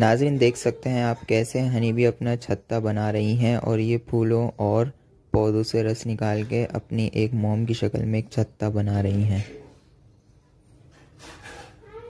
नाजरीन देख सकते हैं आप कैसे हनी भी अपना छत्ता बना रही हैं और ये फूलों और पौधों से रस निकाल के अपनी एक मोम की शक्ल में एक छत्ता बना रही हैं